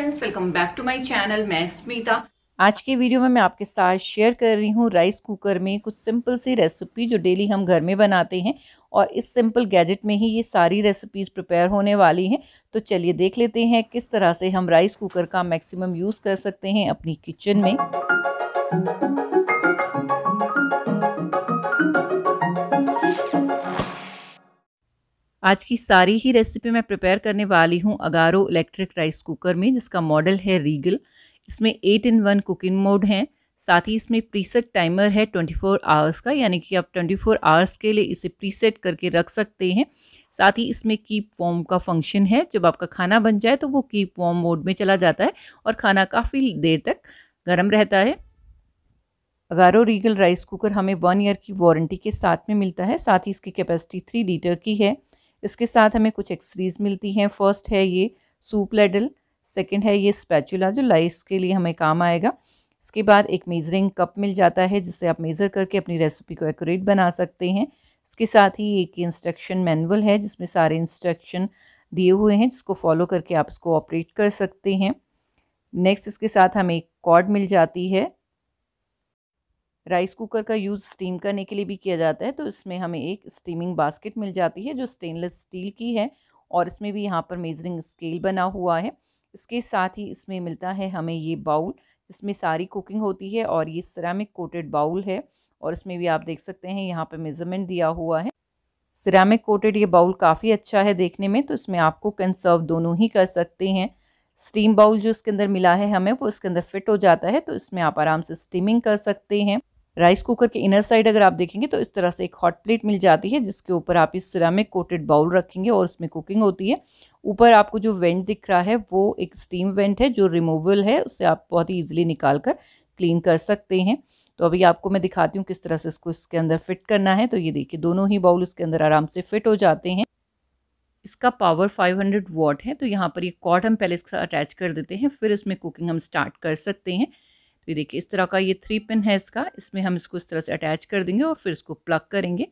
friends welcome back to my channel मैं स्मिता आज के वीडियो में मैं आपके साथ शेयर कर रही हूँ राइस कुकर में कुछ सिंपल सी रेसिपी जो डेली हम घर में बनाते हैं और इस सिंपल गैजेट में ही ये सारी रेसिपीज़ प्रिपेयर होने वाली हैं तो चलिए देख लेते हैं किस तरह से हम राइस कुकर का मैक्सिमम यूज़ कर सकते हैं अपनी किचन में आज की सारी ही रेसिपी मैं प्रिपेयर करने वाली हूँ अगारो इलेक्ट्रिक राइस कुकर में जिसका मॉडल है रीगल इसमें eight in one cooking mode है साथ ही इसमें प्रीसेट टाइमर है 24 आवर्स का यानी कि आप 24 आवर्स के लिए इसे प्रीसेट करके रख सकते हैं साथ ही इसमें कीप वॉम का फंक्शन है जब आपका खाना बन जाए तो वो कीप वॉम मोड में चला जाता है और खाना काफ़ी देर तक गर्म रहता है अगारो रीगल राइस कुकर हमें वन ईयर की वारंटी के साथ में मिलता है साथ ही इसकी कैपेसिटी थ्री लीटर की है इसके साथ हमें कुछ एक्सरीज मिलती हैं फर्स्ट है ये सूप लेडल सेकेंड है ये स्पैचुला जो लाइस के लिए हमें काम आएगा इसके बाद एक मेज़रिंग कप मिल जाता है जिससे आप मेज़र करके अपनी रेसिपी को एक्यूरेट बना सकते हैं इसके साथ ही एक इंस्ट्रक्शन मैनुअल है जिसमें सारे इंस्ट्रक्शन दिए हुए हैं जिसको फॉलो करके आप इसको ऑपरेट कर सकते हैं नेक्स्ट इसके साथ हमें एक कॉर्ड मिल जाती है राइस कुकर का यूज़ स्टीम करने के लिए भी किया जाता है तो इसमें हमें एक स्टीमिंग बास्केट मिल जाती है जो स्टेनलेस स्टील की है और इसमें भी यहाँ पर मेजरिंग स्केल बना हुआ है इसके साथ ही इसमें मिलता है हमें ये बाउल जिसमें सारी कुकिंग होती है और ये सिरामिक कोटेड बाउल है और इसमें भी आप देख सकते हैं यहाँ पर मेज़रमेंट दिया हुआ है सिरामिक कोटेड ये बाउल काफ़ी अच्छा है देखने में तो इसमें आपको कंसर्व दोनों ही कर सकते हैं स्टीम बाउल जो इसके अंदर मिला है हमें वो इसके अंदर फिट हो जाता है तो इसमें आप आराम से स्टीमिंग कर सकते हैं राइस कुकर के इनर साइड अगर आप देखेंगे तो इस तरह से एक हॉट प्लेट मिल जाती है जिसके ऊपर आप इस सिरामिक कोटेड बाउल रखेंगे और उसमें कुकिंग होती है ऊपर आपको जो वेंट दिख रहा है वो एक स्टीम वेंट है जो रिमूवेबल है उससे आप बहुत ही ईजिली निकाल कर क्लीन कर सकते हैं तो अभी आपको मैं दिखाती हूँ किस तरह से इसको इसके अंदर फिट करना है तो ये देखिए दोनों ही बाउल इसके अंदर आराम से फिट हो जाते हैं इसका पावर 500 वॉट है तो यहाँ पर ये कॉट हम पहले इसका अटैच कर देते हैं फिर इसमें कुकिंग हम स्टार्ट कर सकते हैं तो ये देखिए इस तरह का ये थ्री पिन है इसका इसमें हम इसको इस तरह से अटैच कर देंगे और फिर इसको प्लग करेंगे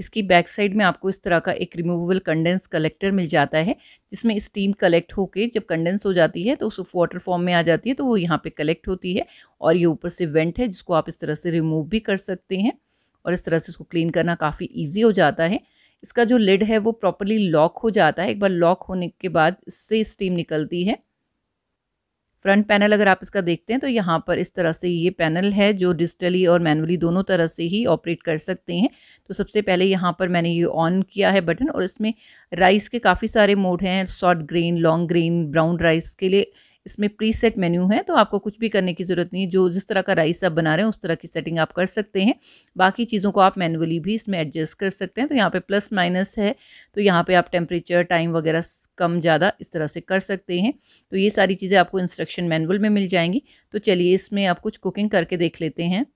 इसकी बैक साइड में आपको इस तरह का एक रिमूवेबल कंडेंस कलेक्टर मिल जाता है जिसमें स्टीम कलेक्ट होके जब कंडेंस हो जाती है तो उस वाटर फॉर्म में आ जाती है तो वो यहाँ पे कलेक्ट होती है और ये ऊपर से वेंट है जिसको आप इस तरह से रिमूव भी कर सकते हैं और इस तरह से इसको क्लीन करना काफ़ी ईजी हो जाता है इसका जो लिड है वो प्रॉपरली लॉक हो जाता है एक बार लॉक होने के बाद इससे स्टीम निकलती है फ्रंट पैनल अगर आप इसका देखते हैं तो यहाँ पर इस तरह से ये पैनल है जो डिजिटली और मैनुअली दोनों तरह से ही ऑपरेट कर सकते हैं तो सबसे पहले यहाँ पर मैंने ये ऑन किया है बटन और इसमें राइस के काफ़ी सारे मोड हैं short grain long grain brown rice के लिए इसमें प्रीसेट मेन्यू है तो आपको कुछ भी करने की ज़रूरत नहीं है जो जिस तरह का राइस आप बना रहे हैं उस तरह की सेटिंग आप कर सकते हैं बाकी चीज़ों को आप मैनुअली भी इसमें एडजस्ट कर सकते हैं तो यहाँ पर प्लस माइनस है तो यहाँ पर आप टेम्परेचर टाइम वगैरह कम ज़्यादा इस तरह से कर सकते हैं तो ये सारी चीज़ें आपको इंस्ट्रक्शन मैनुअल में मिल जाएंगी तो चलिए इसमें आप कुछ कुकिंग करके देख लेते हैं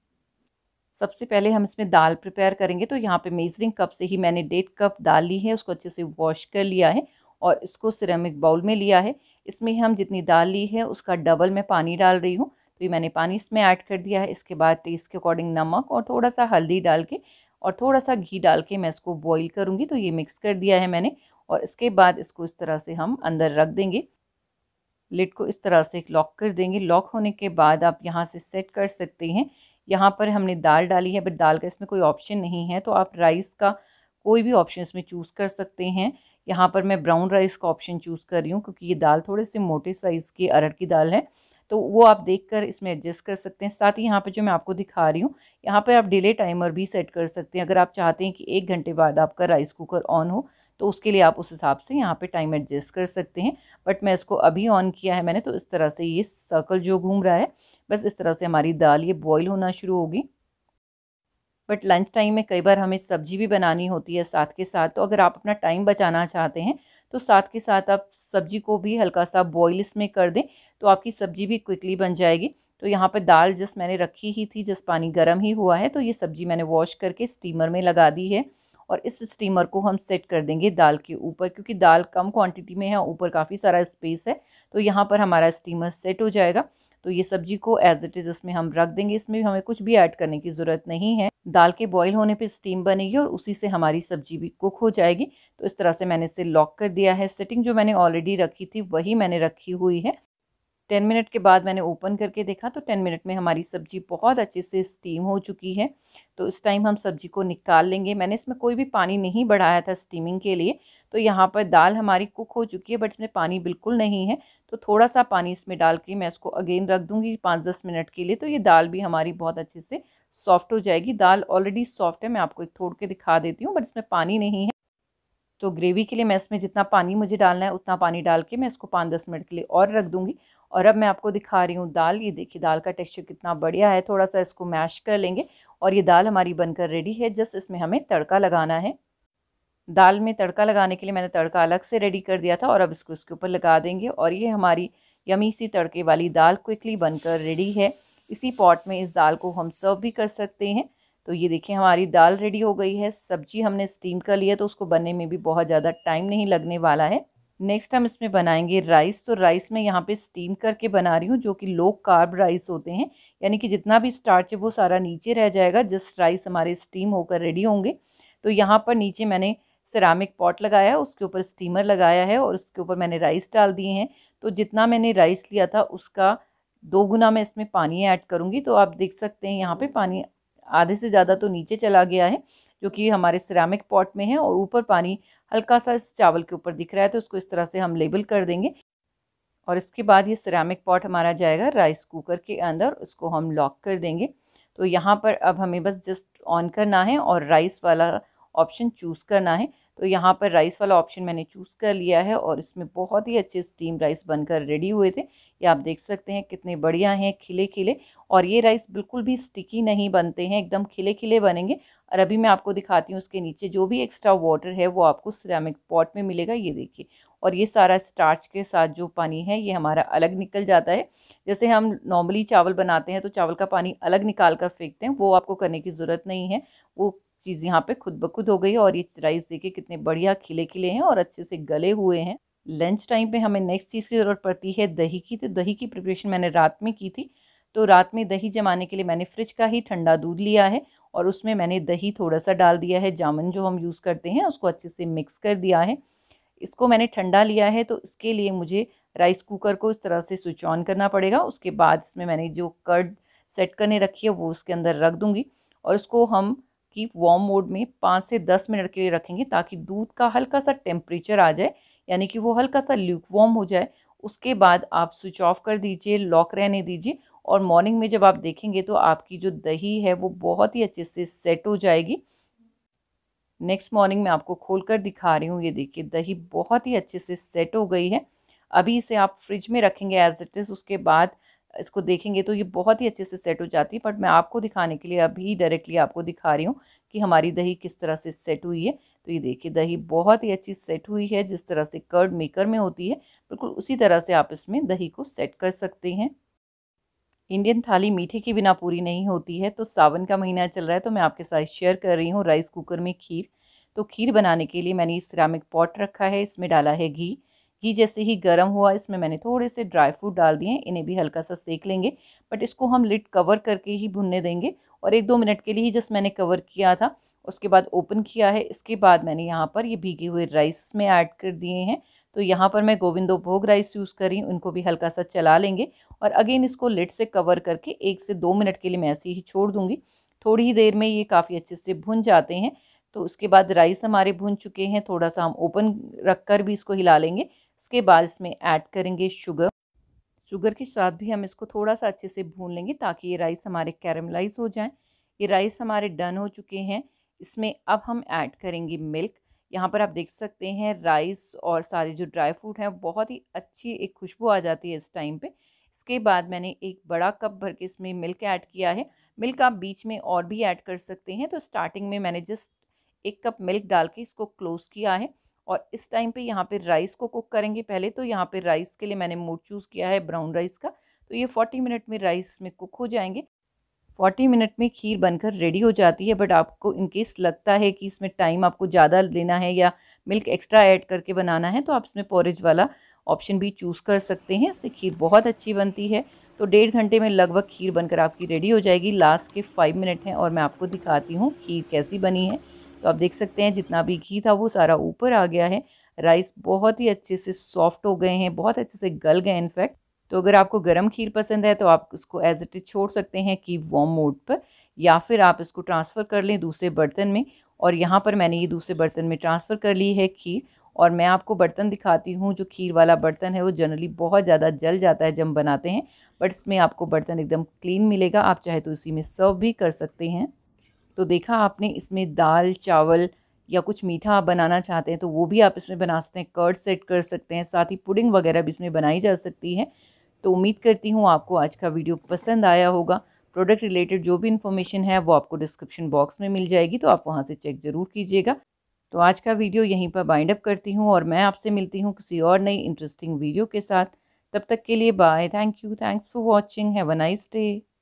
सबसे पहले हम इसमें दाल प्रिपेयर करेंगे तो यहाँ पे मेजरिंग कप से ही मैंने डेढ़ कप दाल ली है उसको अच्छे से वॉश कर लिया है और इसको सिरेमिक बाउल में लिया है इसमें हम जितनी दाल ली है उसका डबल मैं पानी डाल रही हूँ तो ये मैंने पानी इसमें ऐड कर दिया है इसके बाद टेस्ट के अकॉर्डिंग नमक और थोड़ा सा हल्दी डाल के और थोड़ा सा घी डाल के मैं इसको बॉईल करूँगी तो ये मिक्स कर दिया है मैंने और इसके बाद इसको इस तरह से हम अंदर रख देंगे लिड को इस तरह से लॉक कर देंगे लॉक होने के बाद आप यहाँ से सेट कर सकते हैं यहाँ पर हमने दाल डाली है बट दाल का इसमें कोई ऑप्शन नहीं है तो आप राइस का कोई भी ऑप्शन इसमें चूज़ कर सकते हैं यहाँ पर मैं ब्राउन राइस का ऑप्शन चूज़ कर रही हूँ क्योंकि ये दाल थोड़े से मोटे साइज़ की अरहर की दाल है तो वो आप देख कर इसमें एडजस्ट कर सकते हैं साथ ही यहाँ पर जो मैं आपको दिखा रही हूँ यहाँ पर आप डिले टाइमर भी सेट कर सकते हैं अगर आप चाहते हैं कि एक घंटे बाद आपका राइस कुकर ऑन हो तो उसके लिए आप उस हिसाब से यहाँ पे टाइम एडजस्ट कर सकते हैं बट मैं इसको अभी ऑन किया है मैंने तो इस तरह से ये सर्कल जो घूम रहा है बस इस तरह से हमारी दाल ये बॉईल होना शुरू होगी बट लंच टाइम में कई बार हमें सब्जी भी बनानी होती है साथ के साथ तो अगर आप अपना टाइम बचाना चाहते हैं तो साथ के साथ आप सब्जी को भी हल्का सा बॉयल इसमें कर दें तो आपकी सब्जी भी क्विकली बन जाएगी तो यहाँ पर दाल जिस मैंने रखी ही थी जिस पानी गर्म ही हुआ है तो ये सब्जी मैंने वॉश करके स्टीमर में लगा दी है और इस स्टीमर को हम सेट कर देंगे दाल के ऊपर क्योंकि दाल कम क्वांटिटी में है ऊपर काफ़ी सारा स्पेस है तो यहाँ पर हमारा स्टीमर सेट हो जाएगा तो ये सब्जी को एज इट इज़ इसमें हम रख देंगे इसमें हमें कुछ भी ऐड करने की ज़रूरत नहीं है दाल के बॉईल होने पे स्टीम बनेगी और उसी से हमारी सब्जी भी कुक हो जाएगी तो इस तरह से मैंने इसे लॉक कर दिया है सेटिंग जो मैंने ऑलरेडी रखी थी वही मैंने रखी हुई है टेन मिनट के बाद मैंने ओपन करके देखा तो टेन मिनट में हमारी सब्ज़ी बहुत अच्छे से स्टीम हो चुकी है तो इस टाइम हम सब्ज़ी को निकाल लेंगे मैंने इसमें कोई भी पानी नहीं बढ़ाया था स्टीमिंग के लिए तो यहाँ पर दाल हमारी कुक हो चुकी है बट इसमें पानी बिल्कुल नहीं है तो थोड़ा सा पानी इसमें डाल के मैं इसको अगेन रख दूँगी पाँच दस मिनट के लिए तो ये दाल भी हमारी बहुत अच्छे से सॉफ्ट हो जाएगी दाल ऑलरेडी सॉफ्ट है मैं आपको एक थोड़ के दिखा देती हूँ बट इसमें पानी नहीं है तो ग्रेवी के लिए मैं इसमें जितना पानी मुझे डालना है उतना पानी डाल के मैं इसको पाँच दस मिनट के लिए और रख दूँगी और अब मैं आपको दिखा रही हूँ दाल ये देखिए दाल का टेक्सचर कितना बढ़िया है थोड़ा सा इसको मैश कर लेंगे और ये दाल हमारी बनकर रेडी है जस्ट इसमें हमें तड़का लगाना है दाल में तड़का लगाने के लिए मैंने तड़का अलग से रेडी कर दिया था और अब इसको इसके ऊपर लगा देंगे और ये हमारी यमी सी तड़के वाली दाल क्विकली बनकर रेडी है इसी पॉट में इस दाल को हम सर्व भी कर सकते हैं तो ये देखिए हमारी दाल रेडी हो गई है सब्जी हमने स्टीम कर लिया तो उसको बनने में भी बहुत ज़्यादा टाइम नहीं लगने वाला है नेक्स्ट हम इसमें बनाएंगे राइस तो राइस में यहाँ पे स्टीम करके बना रही हूँ जो कि लो कार्ब राइस होते हैं यानी कि जितना भी स्टार्च है वो सारा नीचे रह जाएगा जस्ट राइस हमारे स्टीम होकर रेडी होंगे तो यहाँ पर नीचे मैंने सिरामिक पॉट लगाया है उसके ऊपर स्टीमर लगाया है और उसके ऊपर मैंने राइस डाल दिए हैं तो जितना मैंने राइस लिया था उसका दो गुना मैं इसमें पानी ऐड करूँगी तो आप देख सकते हैं यहाँ पर पानी आधे से ज़्यादा तो नीचे चला गया है जो कि हमारे सिरामिक पॉट में है और ऊपर पानी हल्का सा इस चावल के ऊपर दिख रहा है तो उसको इस तरह से हम लेबल कर देंगे और इसके बाद ये सिरामिक पॉट हमारा जाएगा राइस कुकर के अंदर उसको हम लॉक कर देंगे तो यहाँ पर अब हमें बस जस्ट ऑन करना है और राइस वाला ऑप्शन चूज़ करना है तो यहाँ पर राइस वाला ऑप्शन मैंने चूज़ कर लिया है और इसमें बहुत ही अच्छे स्टीम राइस बनकर रेडी हुए थे ये आप देख सकते हैं कितने बढ़िया हैं खिले खिले और ये राइस बिल्कुल भी स्टिकी नहीं बनते हैं एकदम खिले खिले बनेंगे और अभी मैं आपको दिखाती हूँ उसके नीचे जो भी एक्स्ट्रा वाटर है वो आपको सिरामिक पॉट में मिलेगा ये देखिए और ये सारा स्टार्च के साथ जो पानी है ये हमारा अलग निकल जाता है जैसे हम नॉर्मली चावल बनाते हैं तो चावल का पानी अलग निकाल कर फेंकते हैं वो आपको करने की ज़रूरत नहीं है वो चीज़ यहाँ पे खुद बखुद हो गई है और ये राइस देखिए कितने बढ़िया खिले खिले हैं और अच्छे से गले हुए हैं लंच टाइम पे हमें नेक्स्ट चीज़ की ज़रूरत पड़ती है दही की तो दही की प्रिपरेशन मैंने रात में की थी तो रात में दही जमाने के लिए मैंने फ्रिज का ही ठंडा दूध लिया है और उसमें मैंने दही थोड़ा सा डाल दिया है जामुन जो हम यूज़ करते हैं उसको अच्छे से मिक्स कर दिया है इसको मैंने ठंडा लिया है तो इसके लिए मुझे राइस कुकर को इस तरह से स्विच ऑन करना पड़ेगा उसके बाद इसमें मैंने जो कर्ड सेट करने रखी है वो उसके अंदर रख दूँगी और उसको हम कीप वार्म मोड में पाँच से दस मिनट के लिए रखेंगे ताकि दूध का हल्का सा टेम्परेचर आ जाए यानी कि वो हल्का सा ल्यूक वार्म हो जाए उसके बाद आप स्विच ऑफ कर दीजिए लॉक रहने दीजिए और मॉर्निंग में जब आप देखेंगे तो आपकी जो दही है वो बहुत ही अच्छे से सेट हो जाएगी नेक्स्ट मॉर्निंग में आपको खोल कर दिखा रही हूँ ये देखिए दही बहुत ही अच्छे से सेट हो गई है अभी इसे आप फ्रिज में रखेंगे एज इट इज़ उसके बाद इसको देखेंगे तो ये बहुत ही अच्छे से सेट हो जाती है बट मैं आपको दिखाने के लिए अभी डायरेक्टली आपको दिखा रही हूँ कि हमारी दही किस तरह से सेट हुई है तो ये देखिए दही बहुत ही अच्छी सेट हुई है जिस तरह से कर्ड मेकर में होती है बिल्कुल उसी तरह से आप इसमें दही को सेट कर सकते हैं इंडियन थाली मीठे के बिना पूरी नहीं होती है तो सावन का महीना चल रहा है तो मैं आपके साथ शेयर कर रही हूँ राइस कुकर में खीर तो खीर बनाने के लिए मैंने ये सिरामिक पॉट रखा है इसमें डाला है घी घी जैसे ही गर्म हुआ इसमें मैंने थोड़े से ड्राई फ्रूट डाल दिए इन्हें भी हल्का सा सेक लेंगे बट इसको हम लिट कवर करके ही भुनने देंगे और एक दो मिनट के लिए ही जस्ट मैंने कवर किया था उसके बाद ओपन किया है इसके बाद मैंने यहाँ पर ये भीगे हुए राइस में ऐड कर दिए हैं तो यहाँ पर मैं गोविंदो भोग राइस यूज़ करी उनको भी हल्का सा चला लेंगे और अगेन इसको लिट से कवर करके एक से दो मिनट के लिए मैं ऐसे ही छोड़ दूँगी थोड़ी ही देर में ये काफ़ी अच्छे से भुन जाते हैं तो उसके बाद राइस हमारे भुन चुके हैं थोड़ा सा हम ओपन रख कर भी इसको हिला लेंगे इसके बाद इसमें ऐड करेंगे शुगर शुगर के साथ भी हम इसको थोड़ा सा अच्छे से भून लेंगे ताकि ये राइस हमारे कैरमलाइज हो जाए ये राइस हमारे डन हो चुके हैं इसमें अब हम ऐड करेंगे मिल्क यहाँ पर आप देख सकते हैं राइस और सारे जो ड्राई फ्रूट हैं बहुत ही अच्छी एक खुशबू आ जाती है इस टाइम पे इसके बाद मैंने एक बड़ा कप भर के इसमें मिल्क ऐड किया है मिल्क आप बीच में और भी ऐड कर सकते हैं तो स्टार्टिंग में मैंने जस्ट एक कप मिल्क डाल के इसको क्लोज़ किया है और इस टाइम पे यहाँ पे राइस को कुक करेंगे पहले तो यहाँ पे राइस के लिए मैंने मूड चूज़ किया है ब्राउन राइस का तो ये फोर्टी मिनट में राइस में कुक हो जाएंगे फोर्टी मिनट में खीर बनकर रेडी हो जाती है बट आपको इनकेस लगता है कि इसमें टाइम आपको ज़्यादा लेना है या मिल्क एक्स्ट्रा ऐड करके बनाना है तो आप इसमें पोरेज वाला ऑप्शन भी चूज़ कर सकते हैं इससे खीर बहुत अच्छी बनती है तो डेढ़ घंटे में लगभग खीर बनकर आपकी रेडी हो जाएगी लास्ट के फाइव मिनट हैं और मैं आपको दिखाती हूँ खीर कैसी बनी है तो आप देख सकते हैं जितना भी घी था वो सारा ऊपर आ गया है राइस बहुत ही अच्छे से सॉफ्ट हो गए हैं बहुत अच्छे से गल गए इनफैक्ट तो अगर आपको गर्म खीर पसंद है तो आप उसको एज इट इज छोड़ सकते हैं कि वॉम मोड पर या फिर आप इसको ट्रांसफ़र कर लें दूसरे बर्तन में और यहाँ पर मैंने ये दूसरे बर्तन में ट्रांसफ़र कर ली है खीर और मैं आपको बर्तन दिखाती हूँ जो खीर वाला बर्तन है वो जनरली बहुत ज़्यादा जल जाता है जब हम बनाते हैं बट इसमें आपको बर्तन एकदम क्लीन मिलेगा आप चाहे तो इसी में सर्व भी कर सकते हैं तो देखा आपने इसमें दाल चावल या कुछ मीठा आप बनाना चाहते हैं तो वो भी आप इसमें बना सकते हैं कर्ड सेट कर सकते हैं साथ ही पुडिंग वगैरह भी इसमें बनाई जा सकती है तो उम्मीद करती हूँ आपको आज का वीडियो पसंद आया होगा प्रोडक्ट रिलेटेड जो भी इन्फॉर्मेशन है वो आपको डिस्क्रिप्शन बॉक्स में मिल जाएगी तो आप वहाँ से चेक ज़रूर कीजिएगा तो आज का वीडियो यहीं पर बाइंड अप करती हूँ और मैं आपसे मिलती हूँ किसी और नई इंटरेस्टिंग वीडियो के साथ तब तक के लिए bye thank you thanks for watching have a nice day